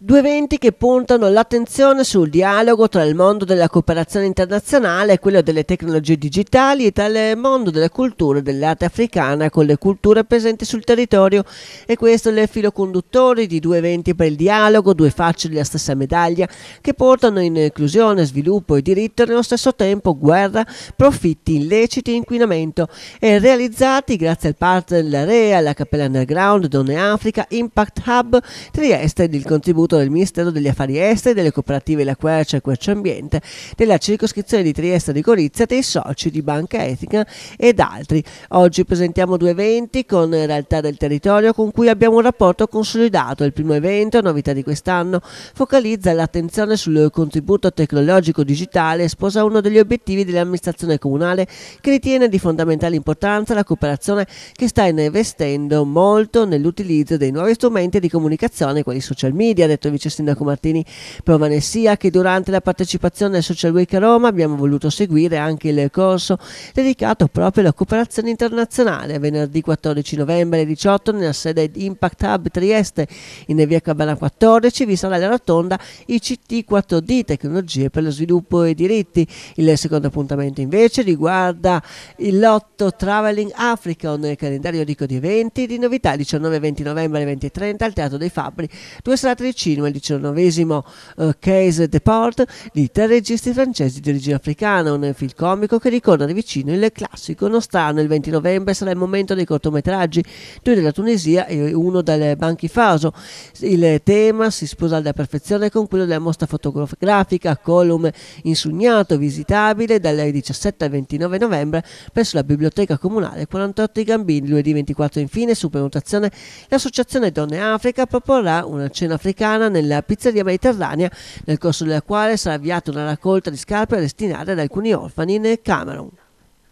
Due eventi che puntano l'attenzione sul dialogo tra il mondo della cooperazione internazionale e quello delle tecnologie digitali e tra il mondo della cultura e dell'arte africana con le culture presenti sul territorio. E questo è il filo conduttore di due eventi per il dialogo, due facce della stessa medaglia, che portano in inclusione, sviluppo e diritto nello stesso tempo guerra, profitti illeciti e inquinamento. E realizzati grazie al partner della REA, la Cappella Underground, Donne Africa, Impact Hub, Trieste ed il contributo dovuto del Ministero degli Affari Esteri, delle cooperative La Quercia e Quercia Ambiente, della circoscrizione di Trieste di Gorizia, dei soci di Banca Etica ed altri. Oggi presentiamo due eventi con realtà del territorio con cui abbiamo un rapporto consolidato. Il primo evento, novità di quest'anno, focalizza l'attenzione sul contributo tecnologico digitale e sposa uno degli obiettivi dell'amministrazione comunale che ritiene di fondamentale importanza la cooperazione che sta investendo molto nell'utilizzo dei nuovi strumenti di comunicazione, quali social media, detto il vice sindaco Martini Provane, sia che durante la partecipazione al Social Week a Roma abbiamo voluto seguire anche il corso dedicato proprio alla cooperazione internazionale. Venerdì 14 novembre alle 18 nella sede Impact Hub Trieste in via Cabana 14 vi sarà la rotonda ICT4D, tecnologie per lo sviluppo e i diritti. Il secondo appuntamento invece riguarda il lotto Traveling Africa, un calendario ricco di eventi, di novità 19-20 novembre alle 20.30 al Teatro dei Fabbri, due serate di cinema, il diciannovesimo uh, Case de Porte di tre registi francesi di origine africana, un film comico che ricorda di vicino il classico nostrano. Il 20 novembre sarà il momento dei cortometraggi, due della Tunisia e uno dal Banchi Faso. Il tema si sposa alla perfezione con quello della mostra fotografica Colum insugnato, visitabile dalle 17 al 29 novembre presso la Biblioteca Comunale 48 i Gambini. Lunedì 24 infine, su prenotazione, l'Associazione Donne Africa proporrà una cena africana Toscana nella pizzeria mediterranea, nel corso della quale sarà avviata una raccolta di scarpe destinate ad alcuni orfani nel Camerun.